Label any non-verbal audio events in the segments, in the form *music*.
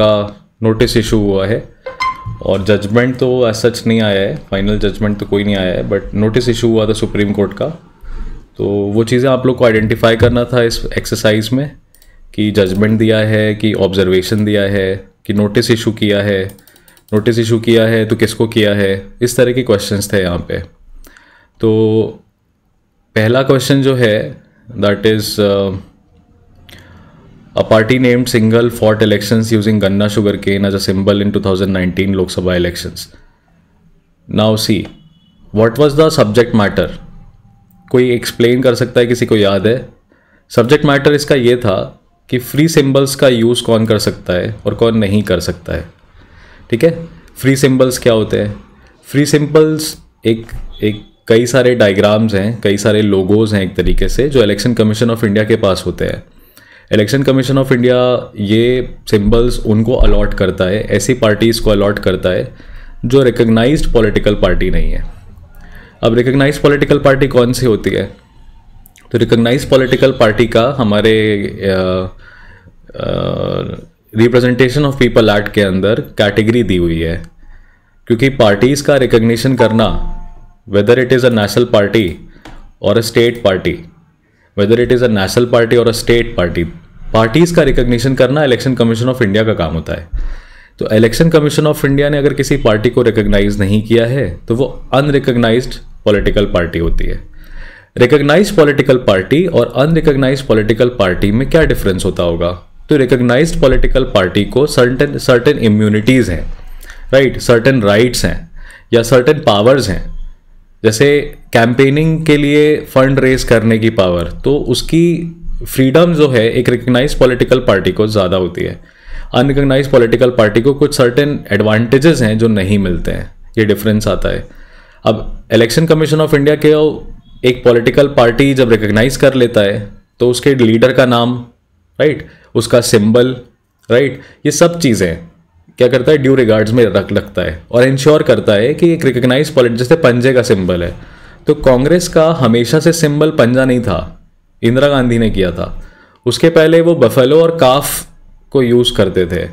का notice issue हुआ है और जजमेंट तो एज सच नहीं आया है फाइनल जजमेंट तो कोई नहीं आया है बट नोटिस इशू हुआ था सुप्रीम कोर्ट का तो वो चीज़ें आप लोग को आइडेंटिफाई करना था इस एक्सरसाइज में कि जजमेंट दिया है कि ऑब्जर्वेशन दिया है कि नोटिस इशू किया है नोटिस इशू किया है तो किसको किया है इस तरह के क्वेश्चंस थे यहाँ पे तो पहला क्वेश्चन जो है that is A party named Single fought elections using Ganna sugar cane as a symbol in 2019 Lok Sabha elections. Now see, what was the subject matter? कोई explain कर सकता है किसी को याद है Subject matter इसका यह था कि free symbols का use कौन कर सकता है और कौन नहीं कर सकता है ठीक है Free symbols क्या होते हैं Free symbols एक एक कई सारे diagrams हैं कई सारे logos हैं एक तरीके से जो election commission of India के पास होते हैं इलेक्शन कमीशन ऑफ इंडिया ये सिंबल्स उनको अलॉट करता है ऐसी पार्टीज़ को अलॉट करता है जो रिकग्नाइज पॉलिटिकल पार्टी नहीं है अब रिकग्नाइज पॉलिटिकल पार्टी कौन सी होती है तो रिकग्नाइज पॉलिटिकल पार्टी का हमारे रिप्रेजेंटेशन ऑफ पीपल एक्ट के अंदर कैटेगरी दी हुई है क्योंकि पार्टीज़ का रिकग्निशन करना whether it is a national party और a state party whether it is a national party और अ स्टेट पार्टी पार्टीज़ का रिकग्निशन करना इलेक्शन कमीशन ऑफ इंडिया का काम होता है तो इलेक्शन कमीशन ऑफ इंडिया ने अगर किसी पार्टी को रिकोगनाइज नहीं किया है तो वो अनरिकोगनाइज पॉलिटिकल पार्टी होती है रिकग्नाइज पॉलिटिकल पार्टी और अनरिकग्नाइज पॉलिटिकल पार्टी में क्या डिफरेंस होता होगा तो रिकोगनाइज पॉलिटिकल पार्टी को सर्टन सर्टन इम्यूनिटीज़ हैं राइट सर्टन राइट्स हैं या सर्टन पावर्स हैं जैसे कैंपेनिंग के लिए फंड रेज करने की पावर तो उसकी फ्रीडम जो है एक रिकग्नाइज पॉलिटिकल पार्टी को ज़्यादा होती है अनरिकग्नाइज पॉलिटिकल पार्टी को कुछ सर्टेन एडवांटेजेस हैं जो नहीं मिलते हैं ये डिफरेंस आता है अब इलेक्शन कमीशन ऑफ इंडिया के एक पॉलिटिकल पार्टी जब रिकग्नाइज कर लेता है तो उसके लीडर का नाम राइट उसका सिंबल राइट ये सब चीज़ें क्या करता है ड्यू रिगार्ड्स में रख रखता है और इंश्योर करता है कि एक रिकग्नाइज पॉलिट जैसे पंजे का सिंबल है तो कांग्रेस का हमेशा से सिंबल पंजा नहीं था इंदिरा गांधी ने किया था उसके पहले वो बफेलो और काफ को यूज़ करते थे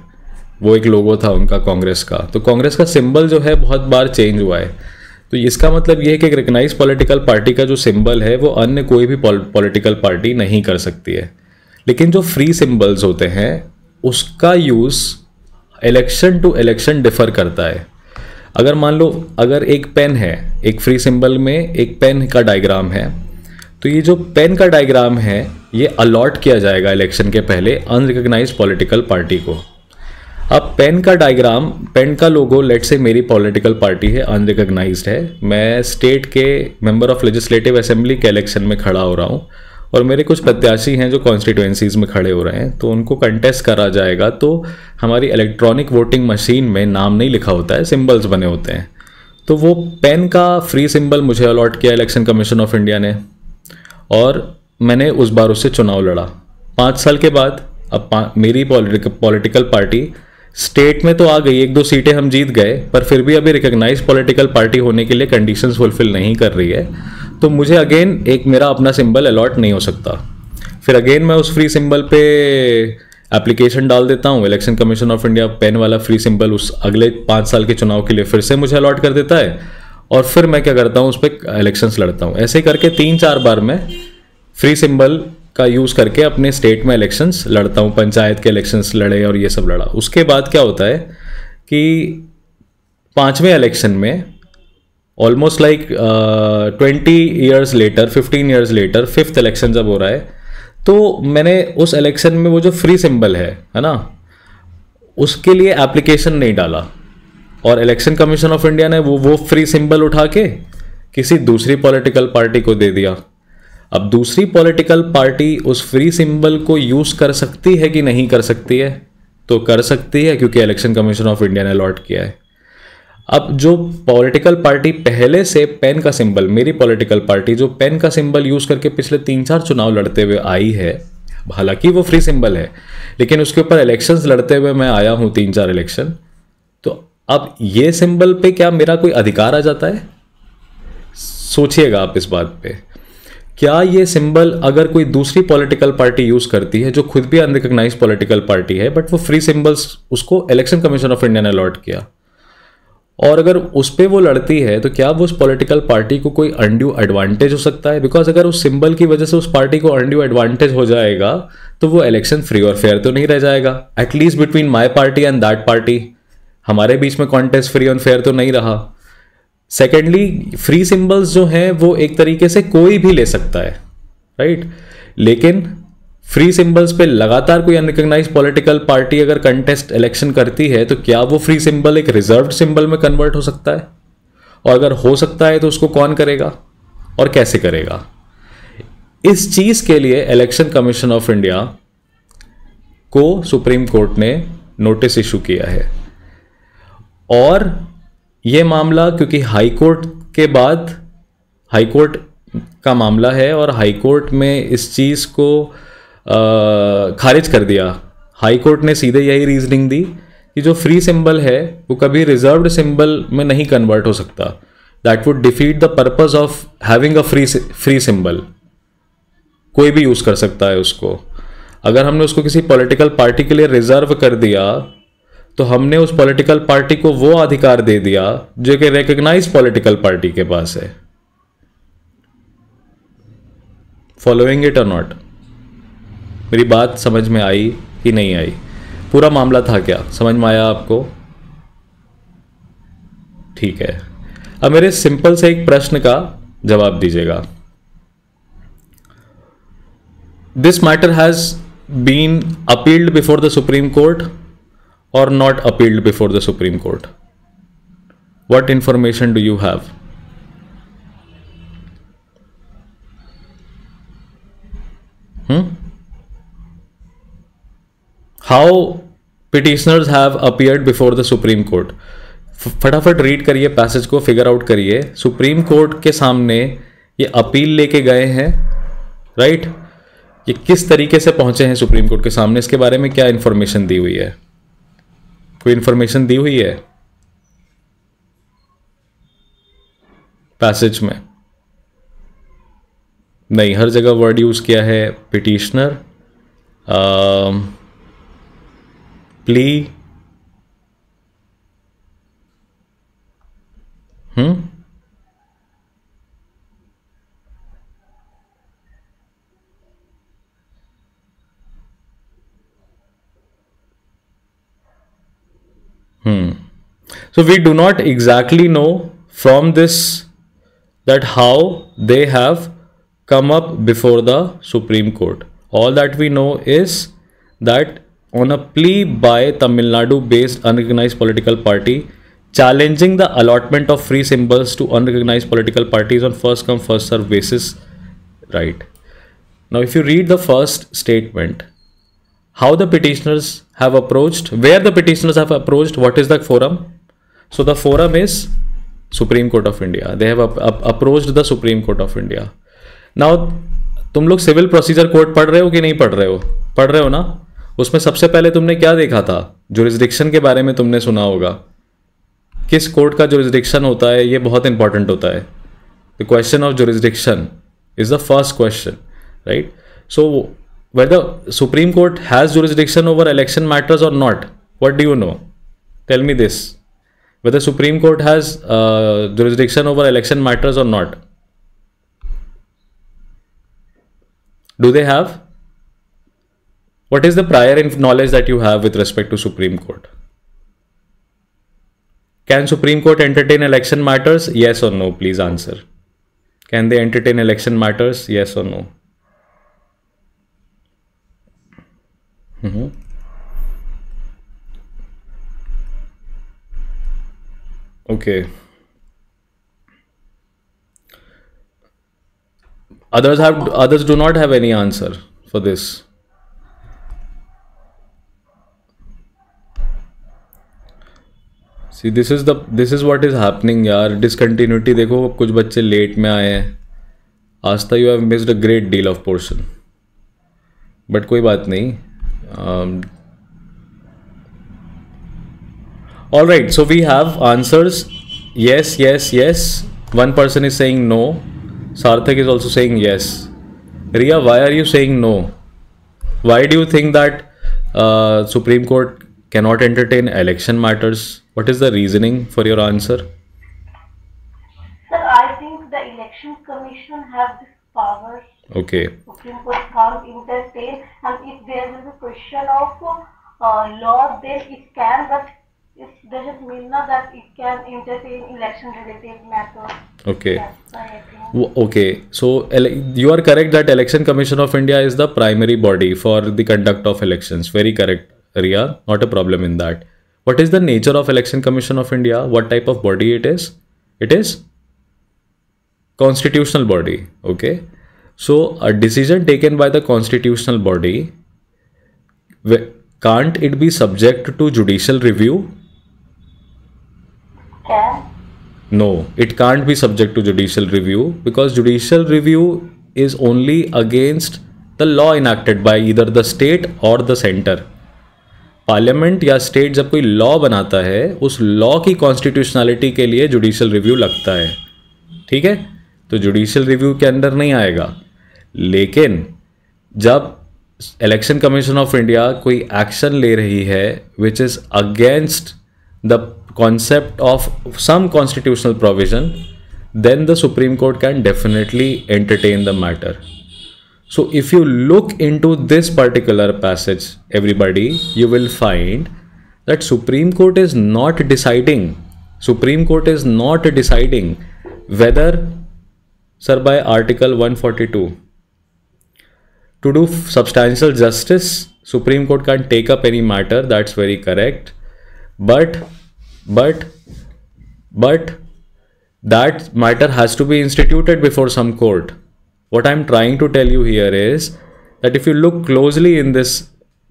वो एक लोगो था उनका कांग्रेस का तो कांग्रेस का सिंबल जो है बहुत बार चेंज हुआ है तो इसका मतलब ये है कि एक रिकनाइज पॉलिटिकल पार्टी का जो सिंबल है वो अन्य कोई भी पॉलिटिकल पार्टी नहीं कर सकती है लेकिन जो फ्री सिंबल्स होते हैं उसका use election to election differ करता है अगर मान लो अगर एक पेन है एक फ्री सिंबल में एक पेन का डायग्राम है तो ये जो पेन का डायग्राम है ये अलॉट किया जाएगा इलेक्शन के पहले अनरिकग्नाइज पॉलिटिकल पार्टी को अब पेन का डायग्राम पेन का लोगो लेट से मेरी पॉलिटिकल पार्टी है अनरिकग्नाइज है मैं स्टेट के मेंबर ऑफ लेजिस्लेटिव असेंबली के इलेक्शन में खड़ा हो रहा हूँ और मेरे कुछ प्रत्याशी हैं जो कॉन्स्टिट्यूंसीज़ में खड़े हो रहे हैं तो उनको कंटेस्ट करा जाएगा तो हमारी इलेक्ट्रॉनिक वोटिंग मशीन में नाम नहीं लिखा होता है सिम्बल्स बने होते हैं तो वो पेन का फ्री सिंबल मुझे अलॉट किया इलेक्शन कमीशन ऑफ इंडिया ने और मैंने उस बार उससे चुनाव लड़ा पाँच साल के बाद अब मेरी पॉलिटिकल पार्टी स्टेट में तो आ गई एक दो सीटें हम जीत गए पर फिर भी अभी रिकग्नाइज पॉलिटिकल पार्टी होने के लिए कंडीशंस फुलफिल नहीं कर रही है तो मुझे अगेन एक मेरा अपना सिंबल अलॉट नहीं हो सकता फिर अगेन मैं उस फ्री सिंबल पे एप्लीकेशन डाल देता हूँ election commission of India pen वाला फ्री सिंबल उस अगले पाँच साल के चुनाव के लिए फिर से मुझे अलॉट कर देता है और फिर मैं क्या करता हूँ उस पर इलेक्शंस लड़ता हूँ ऐसे करके तीन चार बार मैं फ्री सिंबल का यूज़ करके अपने स्टेट में इलेक्शंस लड़ता हूँ पंचायत के इलेक्शंस लड़े और ये सब लड़ा उसके बाद क्या होता है कि पाँचवें इलेक्शन में almost like twenty years later fifteen years later fifth election जब हो रहा है तो मैंने उस इलेक्शन में वो जो फ्री सिंबल है है ना उसके लिए एप्लीकेशन नहीं डाला और इलेक्शन कमीशन ऑफ इंडिया ने वो वो फ्री सिंबल उठा के किसी दूसरी पॉलिटिकल पार्टी को दे दिया अब दूसरी पॉलिटिकल पार्टी उस फ्री सिंबल को यूज़ कर सकती है कि नहीं कर सकती है तो कर सकती है क्योंकि इलेक्शन कमीशन ऑफ इंडिया ने अलॉट किया है अब जो पॉलिटिकल पार्टी पहले से पेन का सिंबल मेरी पॉलिटिकल पार्टी जो पेन का सिंबल यूज करके पिछले तीन चार चुनाव लड़ते हुए आई है हालांकि वो फ्री सिंबल है लेकिन उसके ऊपर इलेक्शंस लड़ते हुए मैं आया हूं तीन चार इलेक्शन तो अब ये सिंबल पे क्या मेरा कोई अधिकार आ जाता है सोचिएगा आप इस बात पे क्या ये सिंबल अगर कोई दूसरी पॉलिटिकल पार्टी यूज़ करती है जो खुद भी अनरिकग्नाइज पॉलिटिकल पार्टी है बट वो फ्री सिंबल्स उसको इलेक्शन कमीशन ऑफ इंडिया ने अलॉट किया और अगर उस पर वो लड़ती है तो क्या वो उस पॉलिटिकल पार्टी को कोई अनड्यू एडवांटेज हो सकता है बिकॉज अगर उस सिंबल की वजह से उस पार्टी को अनड्यू एडवांटेज हो जाएगा तो वो इलेक्शन फ्री और फेयर तो नहीं रह जाएगा at least between my party and that party हमारे बीच में कॉन्टेस्ट फ्री और फेयर तो नहीं रहा सेकेंडली फ्री सिंबल्स जो हैं वो एक तरीके से कोई भी ले सकता है राइट right? लेकिन फ्री सिंबल्स पे लगातार कोई अनरिकग्नाइज पॉलिटिकल पार्टी अगर कंटेस्ट इलेक्शन करती है तो क्या वो फ्री सिंबल एक रिजर्व सिंबल में कन्वर्ट हो सकता है और अगर हो सकता है तो उसको कौन करेगा और कैसे करेगा इस चीज़ के लिए इलेक्शन कमीशन ऑफ इंडिया को सुप्रीम कोर्ट ने नोटिस इशू किया है और यह मामला क्योंकि हाई कोर्ट के बाद हाई कोर्ट का मामला है और हाई कोर्ट में इस चीज़ को खारिज कर दिया हाई कोर्ट ने सीधे यही रीजनिंग दी कि जो फ्री सिंबल है वो कभी रिजर्व्ड सिंबल में नहीं कन्वर्ट हो सकता that would defeat the purpose of having a free free symbol कोई भी यूज़ कर सकता है उसको अगर हमने उसको किसी पॉलिटिकल पार्टी के लिए रिजर्व कर दिया तो हमने उस पॉलिटिकल पार्टी को वो अधिकार दे दिया जो कि रिकग्नाइज पॉलिटिकल पार्टी के पास है फॉलोइंग इट और नॉट मेरी बात समझ में आई कि नहीं आई पूरा मामला था क्या समझ में आया आपको ठीक है अब मेरे सिंपल से एक प्रश्न का जवाब दीजिएगा this matter has been appealed before the supreme Court और not appealed before the supreme Court what information do you have Hmm? How petitioners have appeared before the supreme Court फटाफट रीड करिए passage को figure out करिए Supreme court के सामने ये appeal लेके गए हैं राइट ये किस तरीके से पहुंचे हैं सुप्रीम कोर्ट के सामने इसके बारे में क्या इंफॉर्मेशन दी हुई है कोई इंफॉर्मेशन दी हुई है पैसेज में नहीं हर जगह वर्ड यूज़ किया है petitioner plea hmm hmm so we do not exactly know from this that how they have come up before the supreme court all that we know is that on a plea by Tamil Nadu based unrecognise political party challenging the allotment of free symbols to unrecognise political parties on first come first serve basis right now if you read the first statement how the petitioners have approached where the petitioners have approached what is the forum so the forum is Supreme court of India they have approached the supreme court of India now तुम लोग civil procedure court पढ़ रहे हो कि नहीं पढ़ रहे हो पढ़ रहे हो ना उसमें सबसे पहले तुमने क्या देखा था जुरिस्डिक्शन के बारे में तुमने सुना होगा किस कोर्ट का जुरिस्डिक्शन होता है ये बहुत इंपॉर्टेंट होता है the question of jurisdiction is the first question right so whether Supreme Court has jurisdiction over election matters और not what do you know tell me this whether Supreme Court has jurisdiction over election matters और not do they have What is the prior knowledge that you have with respect to Supreme Court? Can Supreme Court entertain election matters? Yes or no, please answer. Can they entertain election matters? Yes or no? Mm -hmm. Okay. Others have others do not have any answer for this. See this is the this is what is happening यार discontinuity देखो कुछ बच्चे late में आए हैं आज तक you have missed a great deal of portion but कोई बात नहीं all right so we have answers yes yes yes one person is saying no Sarthak is also saying yes Riya why are you saying no why do you think that supreme Court cannot entertain election matters. What is the reasoning for your answer? Sir, I think the election commission has this power. Okay. Supreme Court can't entertain, and if there is a question of uh, law, then it can, but it doesn't mean that it can entertain election related matters. Okay. Okay. So you are correct that Election Commission of India is the primary body for the conduct of elections. Very correct. Ria, not a problem in that. What is the nature of Election Commission of India? What type of body it is? It is constitutional body. Okay. So a decision taken by the constitutional body can't it be subject to judicial review? Yeah. No, it can't be subject to judicial review because judicial review is only against the law enacted by either the state or the center. Parliament या state जब कोई law बनाता है उस law की constitutionality के लिए judicial review लगता है ठीक है तो जुडिशियल रिव्यू के अंदर नहीं आएगा लेकिन जब इलेक्शन कमीशन ऑफ इंडिया कोई एक्शन ले रही है which is against the concept of some constitutional provision then the supreme court can definitely entertain the matter So if you look into this particular passage, everybody, you will find that Supreme Court is not deciding. Supreme Court is not deciding whether, sir, by Article 142, to do substantial justice, Supreme Court can't take up any matter. That's very correct. But, but, but, that matter has to be instituted before some court What I'm trying to tell you here is that if you look closely in this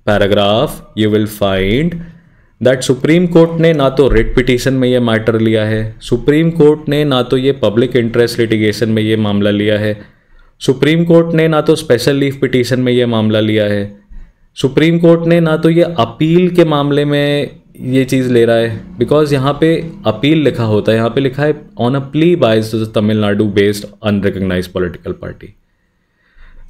paragraph, you will find that supreme court ने ना तो writ petition में ये matter लिया है supreme court ने ना तो ये पब्लिक इंटरेस्ट लिटिगेशन में ये मामला लिया है सुप्रीम कोर्ट ने ना तो स्पेशल लीव पिटीशन में ये मामला लिया है सुप्रीम कोर्ट ने ना तो ये अपील के मामले में ये चीज़ ले रहा है बिकॉज यहाँ पे अपील लिखा होता है यहाँ पे लिखा है on a plea buys Tamil Nadu based unrecognised political party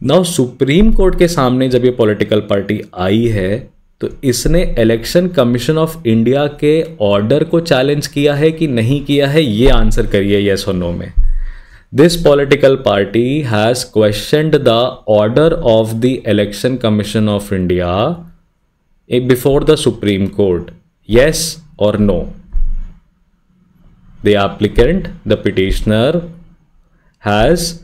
now supreme court के सामने जब ये पॉलिटिकल पार्टी आई है तो इसने इलेक्शन कमीशन ऑफ इंडिया के ऑर्डर को चैलेंज किया है कि नहीं किया है ये आंसर करिए येस और नो में this political party has question the order of the election commission of India before the supreme court yes or no. The applicant, the petitioner has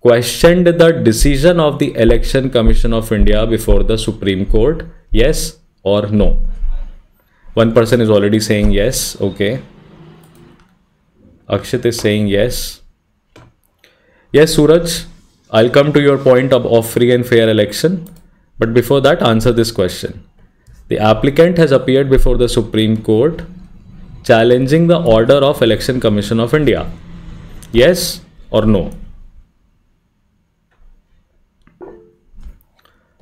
questioned the decision of the Election Commission of India before the Supreme Court, yes or no. One person is already saying yes, okay. Akshit is saying yes. Yes, Suraj, I'll come to your point of, of free and fair election. But before that, answer this question. The applicant has appeared before the Supreme Court challenging the order of Election Commission of India. Yes or no?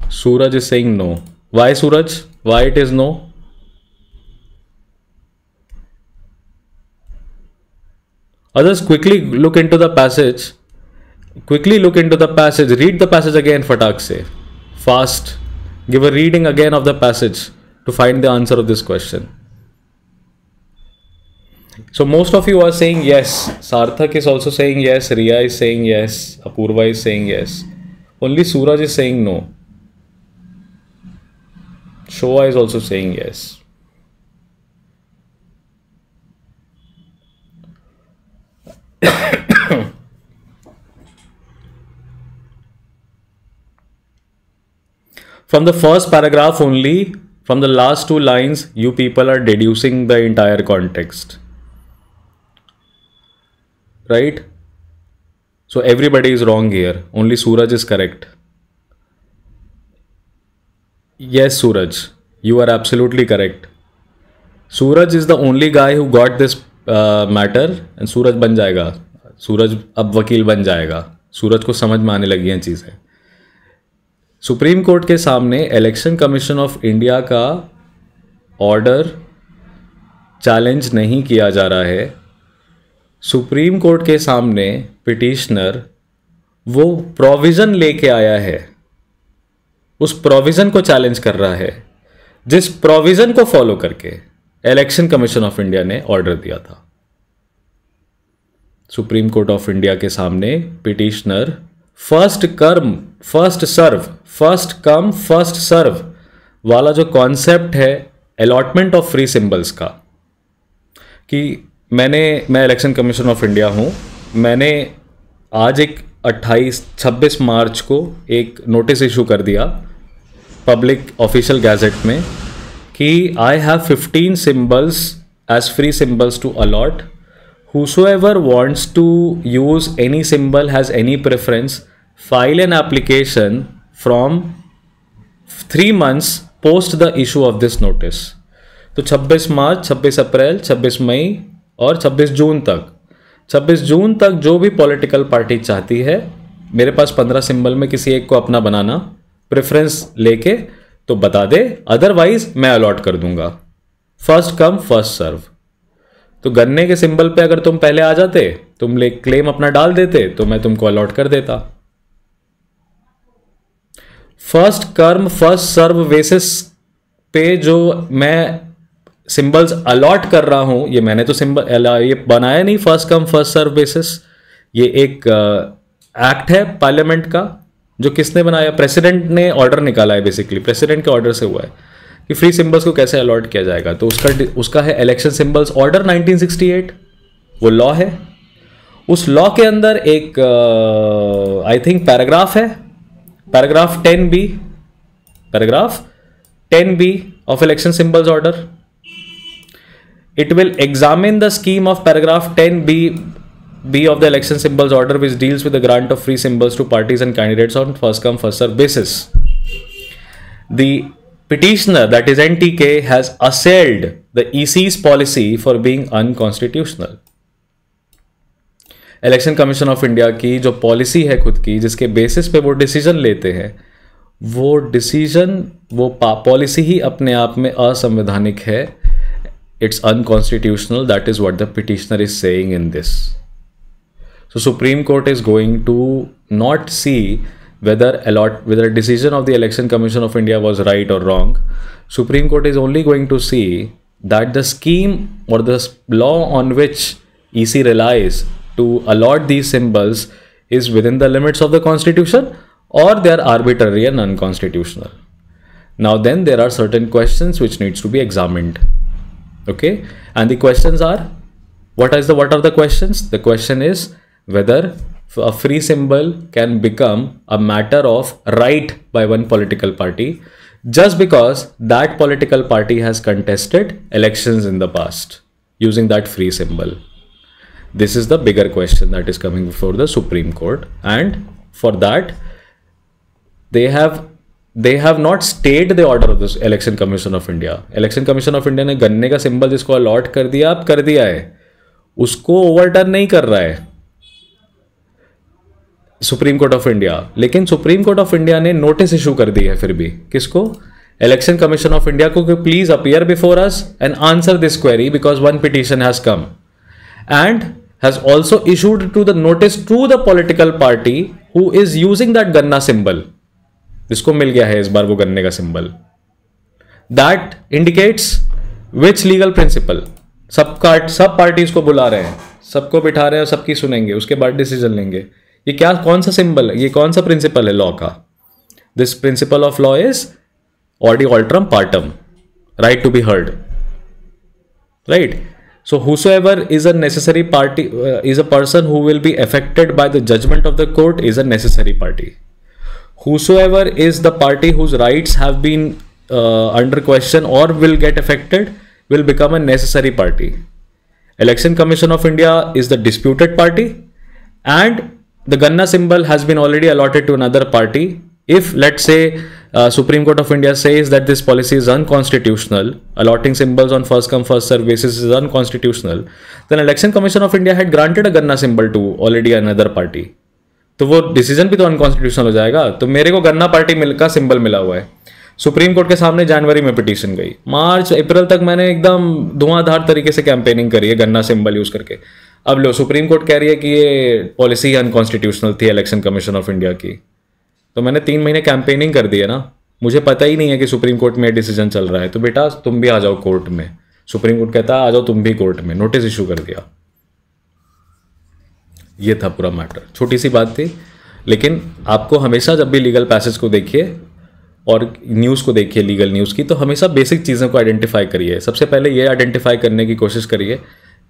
Suraj is saying no. Why Suraj? Why it is no? Others quickly look into the passage. Quickly look into the passage. Read the passage again, Fatak say. Fast give a reading again of the passage to find the answer of this question. So most of you are saying yes. Sarthak is also saying yes. Ria is saying yes. Apurva is saying yes. Only Suraj is saying no. Shoa is also saying yes. *coughs* From the first paragraph only, from the last two lines, you people are deducing the entire context. Right? So everybody is wrong here. Only Suraj is correct. Yes, Suraj, you are absolutely correct. Suraj is the only guy who got this uh, matter, and Suraj ban jayega. Suraj ab वकील ban jayega. Suraj ko समझ में आने लगी हैं चीज़ें supreme court के सामने election commission of India का ऑर्डर चैलेंज नहीं किया जा रहा है सुप्रीम कोर्ट के सामने पिटिशनर वो प्रोविज़न लेके आया है उस प्रोविज़न को चैलेंज कर रहा है जिस प्रोविज़न को फॉलो करके इलेक्शन कमीशन ऑफ इंडिया ने ऑर्डर दिया था सुप्रीम कोर्ट ऑफ इंडिया के सामने petitioner first come first serve first come first serve वाला जो कॉन्सेप्ट है अलॉटमेंट ऑफ फ्री सिंबल्स का कि मैंने मैं इलेक्शन कमीशन ऑफ इंडिया हूँ मैंने आज एक 28 26 मार्च को एक नोटिस इशू कर दिया पब्लिक ऑफिशियल गैजेट में कि I have 15 symbols as free symbols to allot whosoever wants to use any symbol has any preference file an application from 3 months post the issue of this notice तो 26 मार्च 26 अप्रैल 26 मई और 26 जून तक 26 जून तक जो भी political party चाहती है मेरे पास 15 सिंबल में किसी एक को अपना बनाना प्रेफरेंस लेके तो बता दे अदरवाइज मैं अलॉट कर दूंगा फर्स्ट कम फर्स्ट सर्व तो गन्ने के सिंबल पे अगर तुम पहले आ जाते तुम ले क्लेम अपना डाल देते तो मैं तुमको अलॉट कर देता first come first serve basis पे जो मैं सिंबल्स अलॉट कर रहा हूँ ये मैंने तो सिंबल ये बनाया नहीं first come first serve basis ये एक एक्ट है पार्लियामेंट का जो किसने बनाया प्रेसिडेंट ने ऑर्डर निकाला है बेसिकली प्रेसिडेंट के ऑर्डर से हुआ है कि फ्री सिंबल्स को कैसे अलॉट किया जाएगा तो उसका उसका है इलेक्शन सिंबल्स ऑर्डर 1968 वो लॉ है उस लॉ के अंदर एक आई थिंक पैराग्राफ है paragraph 10b paragraph 10b of election symbols order it will examine the scheme of paragraph 10b b of the election symbols order which deals with the grant of free symbols to parties and candidates on first come first serve basis the petitioner that is ntk has assailed the ec's policy for being unconstitutional election commission of India की जो policy है खुद की जिसके basis पे वो decision लेते हैं वो डिसीजन वो पॉलिसी ही अपने आप में असंवैधानिक है it's unconstitutional that is what the petitioner is saying in this so supreme court is going to not see whether allot whether decision of the election commission of India was right और wrong supreme court is only going to see that the scheme और the law on which E C relies to allot these symbols is within the limits of the constitution or they are arbitrary and unconstitutional. Now then there are certain questions which needs to be examined. Okay. And the questions are what is the what are the questions? The question is whether a free symbol can become a matter of right by one political party just because that political party has contested elections in the past using that free symbol. This is the bigger question that is coming before the Supreme Court. And for that, they have they have not state the order of this election commission of India election commission of India ने गन्ने का symbol जिसको allot कर दिया आप कर दिया है उसको ओवरटर्न नहीं कर रहा है सुप्रीम कोर्ट ऑफ इंडिया लेकिन सुप्रीम कोर्ट ऑफ इंडिया ने नोटिस इशू कर दी है फिर भी किसको इलेक्शन कमीशन ऑफ इंडिया को कि please appear before us and answer this query because one petition has come and has also issued to the notice to the political party who is using that गन्ना symbol जिसको मिल गया है इस बार वो गन्ने का symbol that indicates which legal principle सब का सब पार्टीज को बुला रहे हैं सबको बिठा रहे हैं सबकी सुनेंगे उसके बाद डिसीजन लेंगे ये क्या कौन सा सिंबल है ये कौन सा प्रिंसिपल है लॉ का this principle of law is audi alteram partem right to be heard right so whosoever is a necessary party uh, is a person who will be affected by the judgment of the court is a necessary party whosoever is the party whose rights have been uh, under question or will get affected will become a necessary party election commission of india is the disputed party and the ganna symbol has been already allotted to another party if let's say supreme court of India says that this policy is unconstitutional allotting symbols on first come first first serve basis is unconstitutional. Then Election Commission of India had गन्ना symbol to already another party तो वो decision भी तो unconstitutional हो जाएगा तो मेरे को गन्ना पार्टी मिल का सिंबल मिला हुआ है सुप्रीम कोर्ट के सामने जनवरी में पिटीशन गई मार्च अप्रैल तक मैंने एकदम धुआंधार तरीके से कैंपेनिंग करी है गन्ना सिंबल यूज करके अब लो सुप्रीम कोर्ट कह रही है कि ये पॉलिसी अनकॉन्स्टिट्यूशनल थी इलेक्शन कमीशन ऑफ इंडिया की तो मैंने तीन महीने कैंपेनिंग कर दी है ना मुझे पता ही नहीं है कि सुप्रीम कोर्ट में डिसीजन चल रहा है तो बेटा तुम भी आ जाओ कोर्ट में सुप्रीम कोर्ट कहता है आ जाओ तुम भी कोर्ट में नोटिस इशू कर दिया ये था पूरा मैटर छोटी सी बात थी लेकिन आपको हमेशा जब भी लीगल पैसेज को देखिए और न्यूज़ को देखिए लीगल न्यूज़ की तो हमेशा बेसिक चीज़ों को आइडेंटिफाई करिए सबसे पहले ये आइडेंटिफाई करने की कोशिश करिए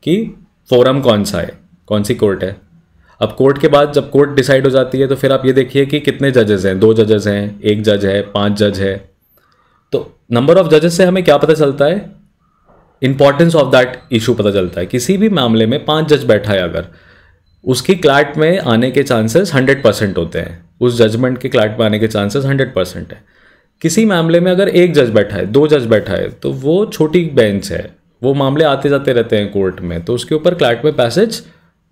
कि फोरम कौन सा है कौन सी कोर्ट है अब कोर्ट के बाद जब कोर्ट डिसाइड हो जाती है तो फिर आप ये देखिए कि कितने जजेस हैं दो जजेस हैं एक जज है पांच जज है तो नंबर ऑफ जजेस से हमें क्या पता चलता है इंपॉर्टेंस ऑफ दैट इशू पता चलता है किसी भी मामले में पांच जज बैठा है अगर उसकी क्लाट में आने के चांसेस हंड्रेड परसेंट होते हैं उस जजमेंट के क्लाट में आने के चांसेस हंड्रेड परसेंट है किसी मामले में अगर एक जज बैठा है दो जज बैठा है तो वो छोटी बेंच है वो मामले आते जाते रहते हैं कोर्ट में तो उसके ऊपर क्लाट में पैसेज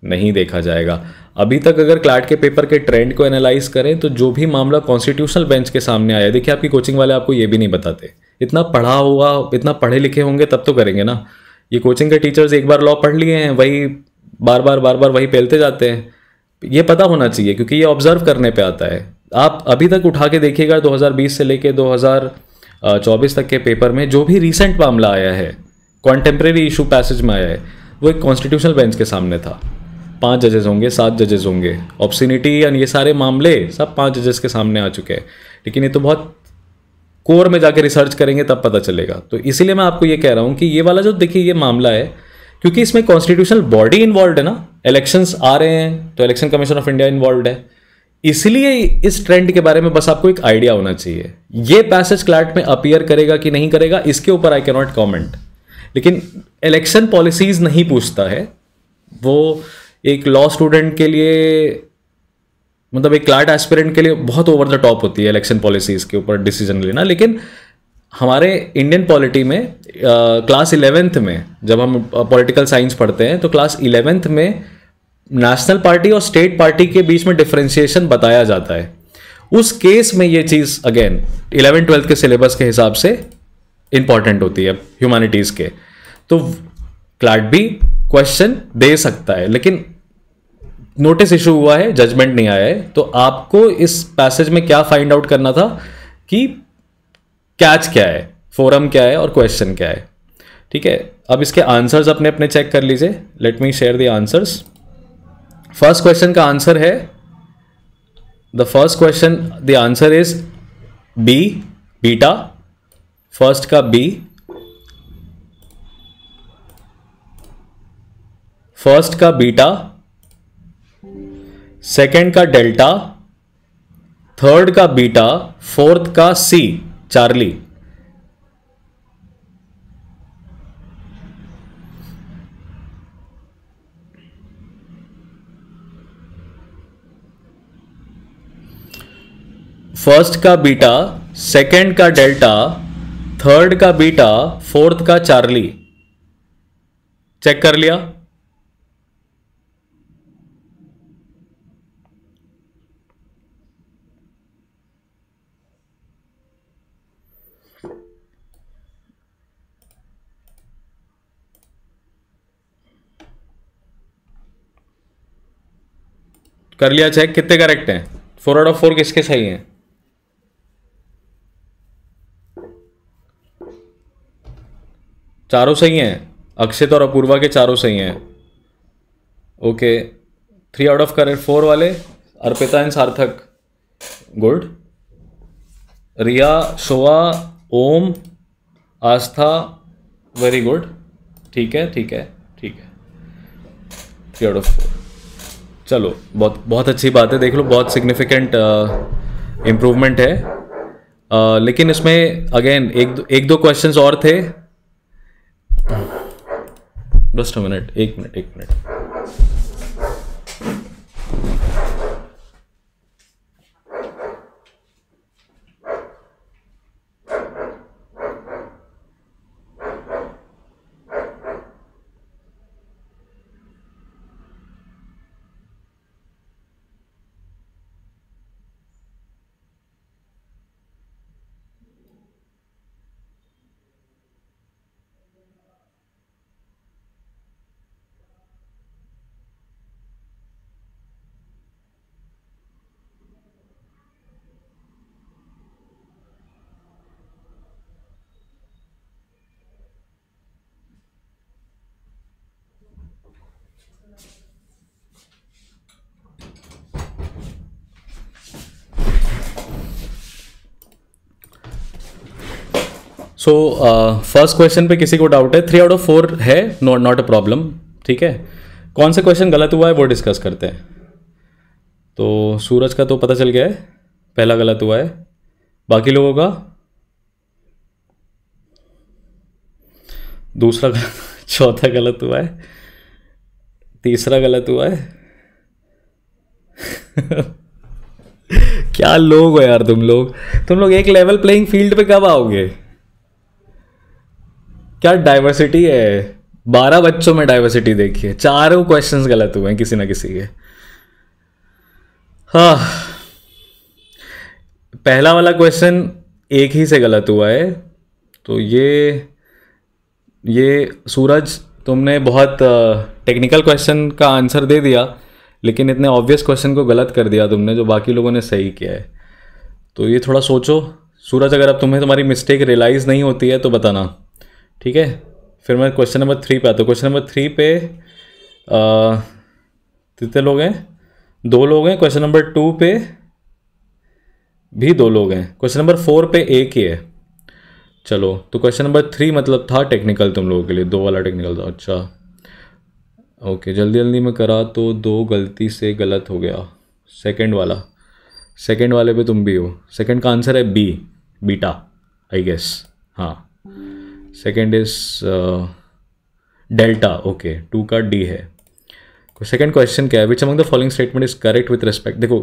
नहीं देखा जाएगा अभी तक अगर क्लाट के पेपर के ट्रेंड को एनालाइज करें तो जो भी मामला कॉन्स्टिट्यूशनल बेंच के सामने आया देखिए आपकी कोचिंग वाले आपको ये भी नहीं बताते इतना पढ़ा हुआ इतना पढ़े लिखे होंगे तब तो करेंगे ना ये कोचिंग के टीचर्स एक बार लॉ पढ़ लिए हैं वही बार बार बार बार वही फैलते जाते हैं ये पता होना चाहिए क्योंकि ये ऑब्जर्व करने पर आता है आप अभी तक उठा के देखिएगा दो से लेके चौबीस तक के पेपर में जो भी रिसेंट मामला आया है कॉन्टेम्प्रेरी इशू पैसेज में आया है वो एक कॉन्स्टिट्यूशनल बेंच के सामने था पांच जजेस होंगे सात जजेस होंगे ऑप्शनिटी एंड ये सारे मामले सब पांच जजेस के सामने आ चुके हैं लेकिन ये तो बहुत कोर में जाकर रिसर्च करेंगे तब पता चलेगा तो इसीलिए मैं आपको ये कह रहा हूँ कि ये वाला जो देखिए ये मामला है क्योंकि इसमें कॉन्स्टिट्यूशनल बॉडी इन्वॉल्व है ना इलेक्शंस आ रहे हैं तो election commission of India involve है इसलिए इस ट्रेंड के बारे में बस आपको एक आइडिया होना चाहिए ये पैसेज क्लैट में अपियर करेगा कि नहीं करेगा इसके ऊपर आई कैनॉट कॉमेंट लेकिन इलेक्शन पॉलिसीज नहीं पूछता है वो एक लॉ स्टूडेंट के लिए मतलब एक क्लार्ट एस्पिरेंट के लिए बहुत ओवर द टॉप होती है इलेक्शन पॉलिसीज़ के ऊपर डिसीजन लेना लेकिन हमारे इंडियन पॉलिटी में आ, क्लास इलेवेंथ में जब हम पॉलिटिकल साइंस पढ़ते हैं तो क्लास इलेवेंथ में नेशनल पार्टी और स्टेट पार्टी के बीच में डिफ्रेंशिएशन बताया जाता है उस केस में ये चीज़ अगेन इलेवन ट्वेल्थ के सिलेबस के हिसाब से इंपॉर्टेंट होती है ह्यूमैनिटीज़ के तो क्लाट भी क्वेश्चन दे सकता है लेकिन नोटिस इशू हुआ है जजमेंट नहीं आया है तो आपको इस पैसेज में क्या फाइंड आउट करना था कि कैच क्या है फोरम क्या है और क्वेश्चन क्या है ठीक है अब इसके आंसर्स अपने अपने चेक कर लीजिए let me share the answers first question का आंसर है the first question the answer is B beta first का बी फर्स्ट का बीटा सेकेंड का डेल्टा थर्ड का बीटा फोर्थ का सी चार्ली फर्स्ट का बीटा सेकेंड का डेल्टा थर्ड का बीटा फोर्थ का चार्ली चेक कर लिया कर लिया चेक कितने करेक्ट हैं फोर आउट ऑफ फोर किसके सही हैं चारों सही हैं अक्षित और अपूर्वा के चारों सही हैं okay three out of correct four वाले Arpita and Sarthak good Riya Shoa Om Aastha very good ठीक है ठीक है ठीक है थ्री आउट ऑफ फोर चलो बहुत बहुत अच्छी बात है देख लो बहुत सिग्निफिकेंट इम्प्रूवमेंट uh, है uh, लेकिन इसमें अगेन एक एक दो क्वेश्चंस और थे जस्ट अ मिनट एक मिनट एक मिनट सो फर्स्ट क्वेश्चन पे किसी को डाउट है थ्री आउट ऑफ फोर है नॉट नॉट अ प्रॉब्लम ठीक है कौन सा क्वेश्चन गलत हुआ है वो डिस्कस करते हैं तो सूरज का तो पता चल गया है पहला गलत हुआ है बाकी लोगों का दूसरा *laughs* चौथा गलत हुआ है तीसरा गलत हुआ है *laughs* क्या लोग हो यार तुम लोग तुम लोग एक लेवल प्लेइंग फील्ड पे कब आओगे क्या डाइवर्सिटी है बारह बच्चों में डाइवर्सिटी देखिए चारों क्वेश्चंस गलत हुए हैं किसी ना किसी के हाँ पहला वाला क्वेश्चन एक ही से गलत हुआ है तो ये ये सूरज तुमने बहुत टेक्निकल क्वेश्चन का आंसर दे दिया लेकिन इतने ऑब्वियस क्वेश्चन को गलत कर दिया तुमने जो बाकी लोगों ने सही किया है तो ये थोड़ा सोचो सूरज अगर अब तुम्हें तुम्हारी मिस्टेक रियलाइज़ नहीं होती है तो बताना ठीक है फिर मैं क्वेश्चन नंबर थ्री पे आता हूँ क्वेश्चन नंबर थ्री पे कितने लोग हैं दो लोग हैं क्वेश्चन नंबर टू पे भी दो लोग हैं क्वेश्चन नंबर फोर पे एक ही है चलो तो क्वेश्चन नंबर थ्री मतलब था टेक्निकल तुम लोगों के लिए दो वाला टेक्निकल था अच्छा ओके जल्दी जल्दी में करा तो दो गलती से गलत हो गया सेकंड वाला सेकंड वाले पे तुम भी हो सेकंड का आंसर है बी बीटा आई गेस हाँ second is delta okay two का डी है सेकेंड क्वेश्चन क्या है which among the following statement is correct with respect देखो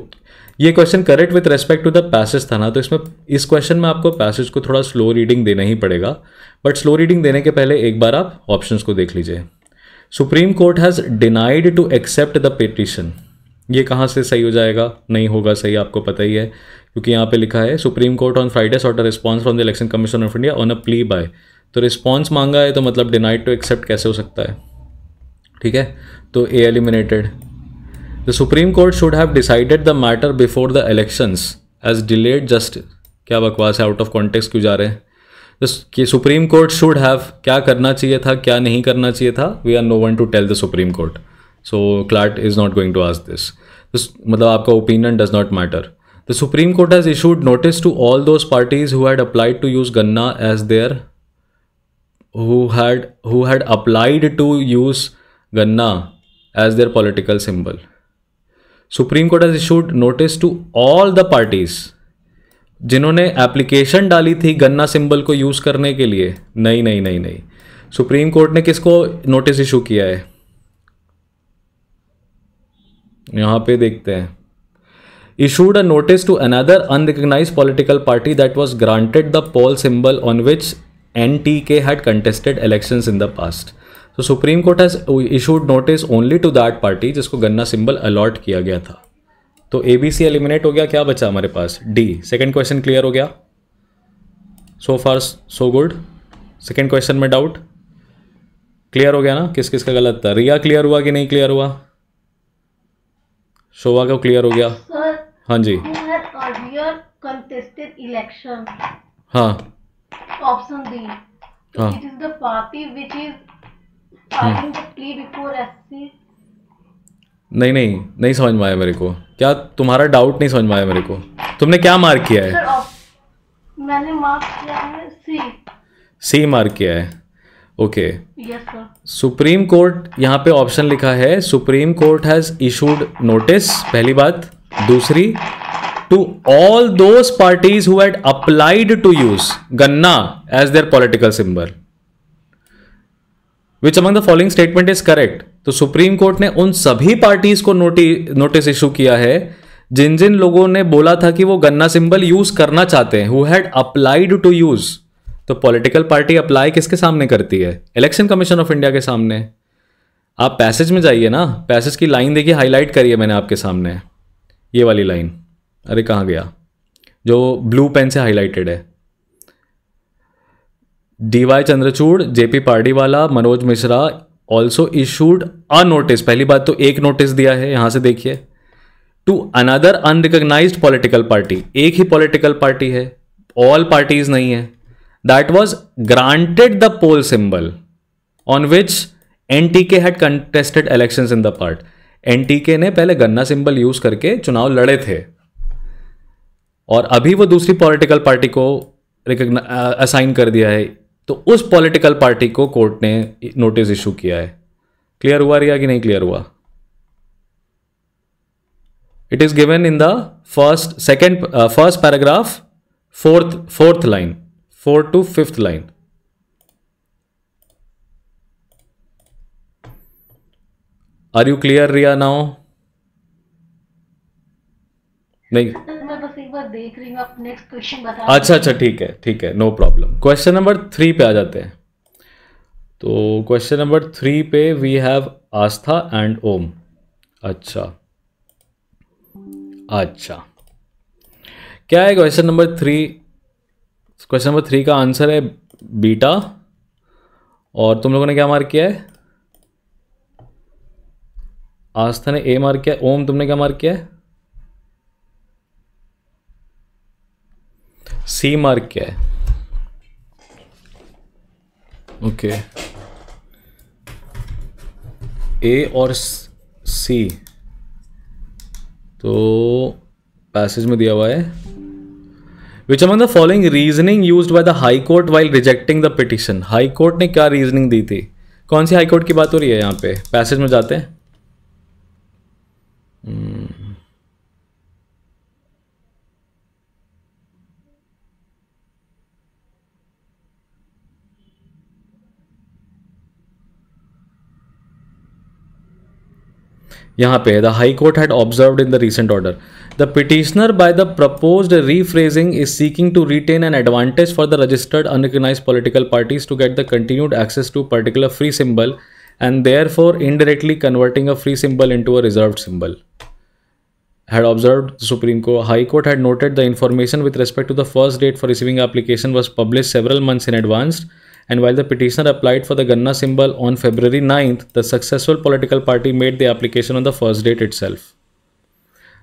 ये question correct with respect to the passage था ना तो इसमें इस क्वेश्चन में आपको पैसेज को थोड़ा स्लो रीडिंग देना ही पड़ेगा बट स्लो रीडिंग देने के पहले एक बार आप ऑप्शन को देख लीजिए supreme court has denied to accept the petition ये कहाँ से सही हो जाएगा नहीं होगा सही आपको पता ही है क्योंकि यहाँ पे लिखा है supreme court on Friday sought a response from the election commission of India on a plea by तो रिस्पॉन्स मांगा है तो मतलब डिनाइड टू एक्सेप्ट कैसे हो सकता है ठीक है तो A eliminated the supreme court should have decided the matter before the elections as delayed just क्या बकवास है आउट ऑफ कॉन्टेक्स्ट क्यों जा रहे हैं कि सुप्रीम कोर्ट शुड हैव क्या करना चाहिए था क्या नहीं करना चाहिए था we are no one to tell the supreme court so court is not going to आज दिस मतलब आपका opinion does not matter the supreme court has issued notice to all those parties who had applied to use गन्ना as their had who had applied to use गन्ना as their political symbol supreme court as issued notice to all the parties जिन्होंने application डाली थी गन्ना symbol को use करने के लिए नहीं नहीं नहीं नहीं सुप्रीम कोर्ट ने किसको नोटिस इशू किया है यहां पे देखते हैं issued a notice to another unrecognised political party that was granted the poll symbol on which and TK had contested elections in the past. So Supreme Court has issued notice only to that party जिसको गन्ना symbol allot किया गया था तो A B C eliminate हो गया क्या बचा हमारे पास डी सेकेंड क्वेश्चन क्लियर हो गया so far so good second question में डाउट क्लियर हो गया ना किस किस का गलत था रिया क्लियर हुआ कि नहीं क्लियर हुआ शोभा का क्लियर हो गया हाँ जी हाँ option D it is the party which is filing the plea before SC नहीं नहीं नहीं समझ में आया मेरे को क्या तुम्हारा डाउट नहीं समझ में आया मेरे को तुमने क्या मार्क किया है मैंने मार्क किया है सी सी मार्क किया है ओके सुप्रीम कोर्ट यहाँ पे ऑप्शन लिखा है supreme court has issued notice पहली बात दूसरी to all those parties who had applied to use गन्ना as their political symbol which among the following statement is correct तो सुप्रीम कोर्ट ने उन सभी पार्टीज को नोटिस इशू किया है जिन जिन लोगों ने बोला था कि वो गन्ना सिंबल यूज करना चाहते हैं who had applied to use तो पॉलिटिकल पार्टी अप्लाई किसके सामने करती है इलेक्शन कमीशन ऑफ इंडिया के सामने आप पैसेज में जाइए ना पैसेज की लाइन देखिए हाईलाइट करिए मैंने आपके सामने ये वाली लाइन अरे कहाँ गया जो ब्लू पेन से हाईलाइटेड है डी वाई चंद्रचूड़ जेपी वाला Manoj Mishra also issued a notice पहली बात तो एक नोटिस दिया है यहां से देखिए to another unrecognised political party एक ही पॉलिटिकल पार्टी है ऑल पार्टीज नहीं है that was granted the poll symbol on which N T K had contested election in the part N T K ने पहले गन्ना सिंबल यूज करके चुनाव लड़े थे और अभी वो दूसरी पॉलिटिकल पार्टी को असाइन कर दिया है तो उस पॉलिटिकल पार्टी को कोर्ट ने नोटिस इशू किया है क्लियर हुआ रिया कि नहीं क्लियर हुआ it is given in the first second first paragraph fourth fourth line fourth to fifth line are you clear Riya now नहीं बता अच्छा अच्छा ठीक है ठीक है no problem question number three पे आ जाते हैं तो क्वेश्चन नंबर थ्री पे we have Aastha and Om अच्छा अच्छा क्या है question number three question number three का आंसर है बीटा और तुम लोगों ने क्या मार्क किया है आस्था ने ए मार्क किया ओम तुमने क्या मार्क किया है सी मार्क क्या है ओके ए और सी तो पैसेज में दिया हुआ है which among the following reasoning use by the high court while rejecting the petition high court ने क्या रीजनिंग दी थी कौन सी हाई कोर्ट की बात हो रही है यहाँ पे पैसेज में जाते हैं यहाँ the High Court had observed in the recent order. The petitioner, by the proposed rephrasing, is seeking to retain an advantage for the registered unrecognized political parties to get the continued access to particular free symbol and therefore indirectly converting a free symbol into a reserved symbol. Had observed the Supreme Court. High Court had noted the information with respect to the first date for receiving application was published several months in advance and while the petitioner applied for the Ganna symbol on February 9th, the successful political party made the application on the first date itself.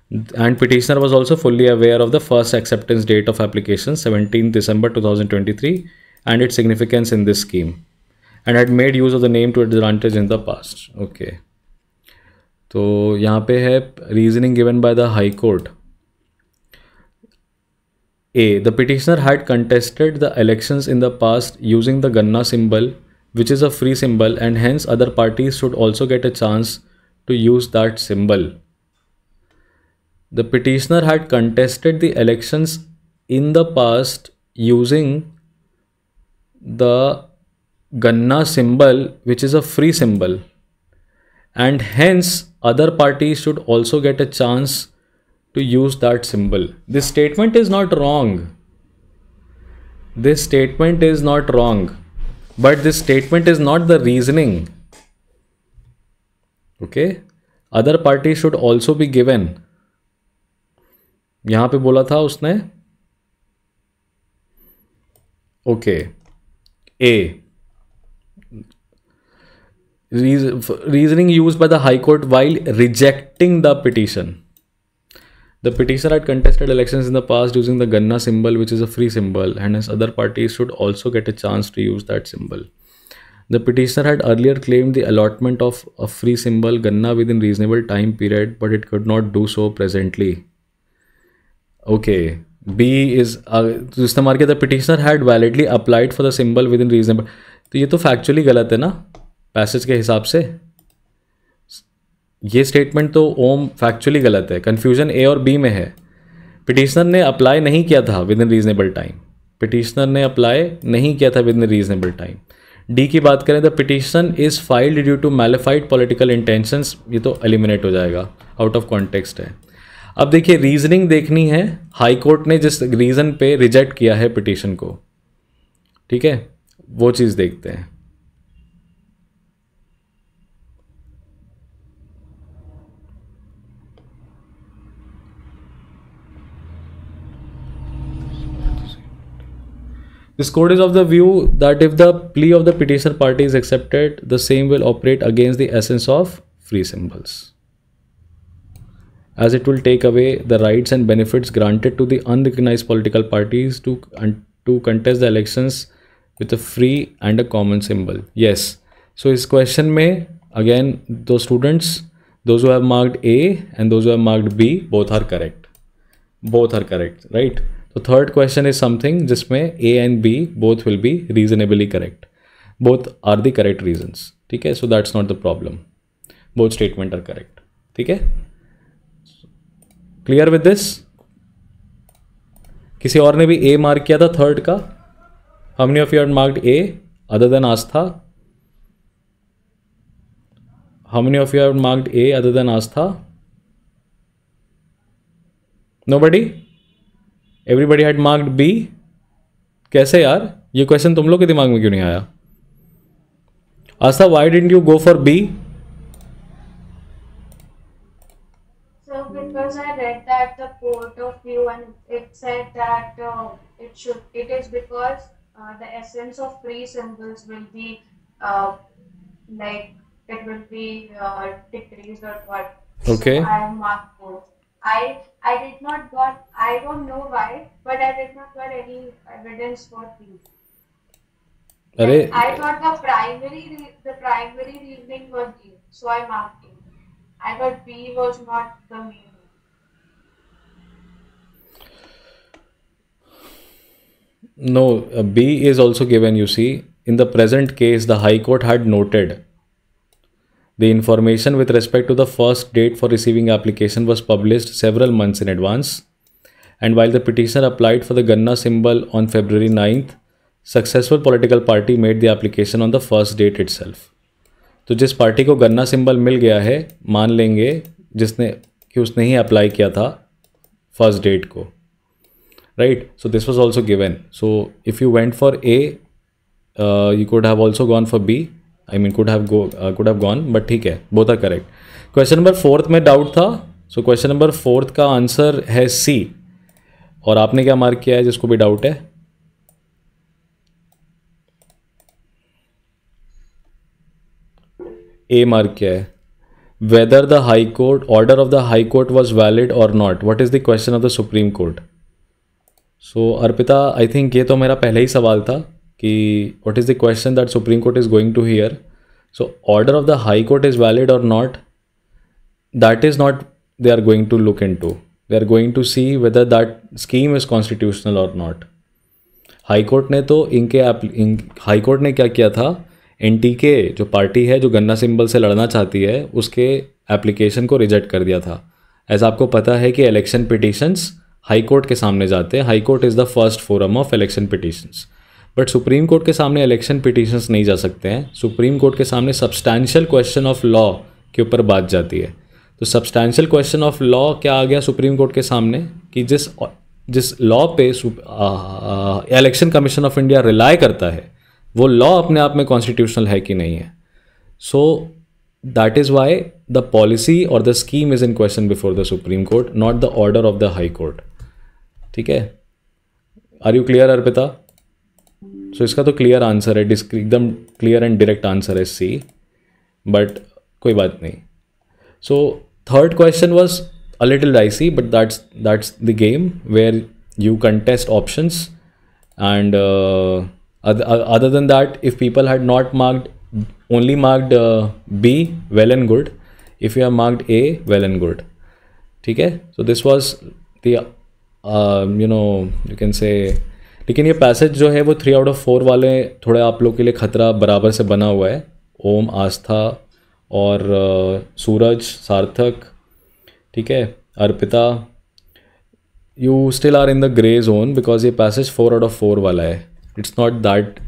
And petitioner was also fully aware of the first acceptance date of application seventeenth December 2023 and its significance in this scheme and had made use of the name to advantage in the past. Okay. So here is reasoning given by the High Court. A. The petitioner had contested the elections in the past using the Ganna symbol, which is a free symbol, and hence other parties should also get a chance to use that symbol. The petitioner had contested the elections in the past using the Ganna symbol, which is a free symbol, and hence other parties should also get a chance to use that symbol. This statement is not wrong. This statement is not wrong. But this statement is not the reasoning. Okay? Other party should also be given. यहाँ पे बोला था उसने okay A reasoning used by the High Court while rejecting the petition. The petitioner had contested elections in the past using the Ganna symbol, which is a free symbol, and his other parties should also get a chance to use that symbol. The petitioner had earlier claimed the allotment of a free symbol Ganna within reasonable time period, but it could not do so presently. Okay, B is uh, मार के the petitioner had validly applied for the symbol within reasonable तो ये तो factually गलत है ना passage के हिसाब से ये स्टेटमेंट तो ओम फैक्चुअली गलत है कन्फ्यूजन ए और बी में है पिटिशनर ने अप्लाई नहीं किया था within reasonable time petitioner ने अप्लाई नहीं किया था within reasonable time D की बात करें तो petition is filed due to malafide political intentions ये तो एलिमिनेट हो जाएगा आउट ऑफ कॉन्टेक्स्ट है अब देखिए रीजनिंग देखनी है हाई कोर्ट ने जिस रीज़न पे रिजेक्ट किया है पिटिशन को ठीक है वो चीज़ देखते हैं This court is of the view that if the plea of the petitioner party is accepted, the same will operate against the essence of free symbols, as it will take away the rights and benefits granted to the unrecognized political parties to, to contest the elections with a free and a common symbol. Yes. So, his question may again, those students, those who have marked A and those who have marked B, both are correct. Both are correct, right? तो third question is something जिसमें A and B both will be reasonably correct both are the correct reasons ठीक है so that's not the problem both statement are correct ठीक है clear with this किसी और ने भी ए मार्क किया था थर्ड का how many of you marked A other than Aastha how many of you are marked A other than Aastha nobody everybody had marked B कैसे यार ये क्वेश्चन तुम लोग के दिमाग में क्यों नहीं आया Asha why didn't you go for B because I read that the point of view and it said that uh, it should it is because uh, the essence of free symbols will be uh, like it will be decreased or what. Okay. So I mark both. I I did not got I don't know why, but I did not got any evidence for B. I thought I got the primary the primary reasoning was B, so I marked it. I got B was not the main. No, uh, B is also given. You see, in the present case, the High Court had noted the information with respect to the first date for receiving application was published several months in advance. And while the petitioner applied for the Ganna symbol on February 9th, successful political party made the application on the first date itself. तो जिस party को गन्ना symbol मिल गया है मान लेंगे जिसने कि उसने ही अप्लाई किया था फर्स्ट डेट को right so this was also given so if you went for A you could have also gone for B I mean could have go could have gone but ठीक है both are correct question number fourth में doubt था so question number fourth का answer है C और आपने क्या mark किया है जिसको भी डाउट है ए मार्क किया है whether the high court order of the high court was valid और not what is the question of the supreme court so Arpita I think ये तो मेरा पहले ही सवाल था कि what is the question that supreme court is going to hear so order of the high court is valid और not that is not they are going to look into they are going to see whether that scheme is constitutional और not high court ने तो इनके high court ने क्या किया था N T के जो पार्टी है जो गन्ना सिंबल से लड़ना चाहती है उसके एप्लीकेशन को रिजेक्ट कर दिया था एज आपको पता है कि इलेक्शन पिटिशंस हाई कोर्ट के सामने जाते हैं high court is the first forum of election petitions but supreme court के सामने इलेक्शन पिटिशंस नहीं जा सकते हैं सुप्रीम कोर्ट के सामने सब्सटैंशियल क्वेश्चन ऑफ लॉ के ऊपर बात जाती है तो सब्सटैंशियल क्वेश्चन ऑफ लॉ क्या आ गया सुप्रीम कोर्ट के सामने कि जिस जिस लॉ पे election commission of India rely करता है वो लॉ अपने आप में कॉन्स्टिट्यूशनल है कि नहीं है so that is why the policy और the scheme is in question before the supreme court not the order of the high court ठीक है are you clear Arpita so इसका तो क्लियर आंसर है एकदम क्लियर एंड डायरेक्ट आंसर है सी but कोई बात नहीं so third question was a little racy but that's that's the game where you contest options and other than that if people had not marked only marked B well and good if you are marked A well and good ठीक है so this was the you know you can say लेकिन ये passage जो है वो three out of four वाले थोड़े आप लोग के लिए ख़तरा बराबर से बना हुआ है ओम आस्था और सूरज सार्थक ठीक है Arpita you still are in the grey zone because ये passage four out of four वाला है इट्स नॉट दैट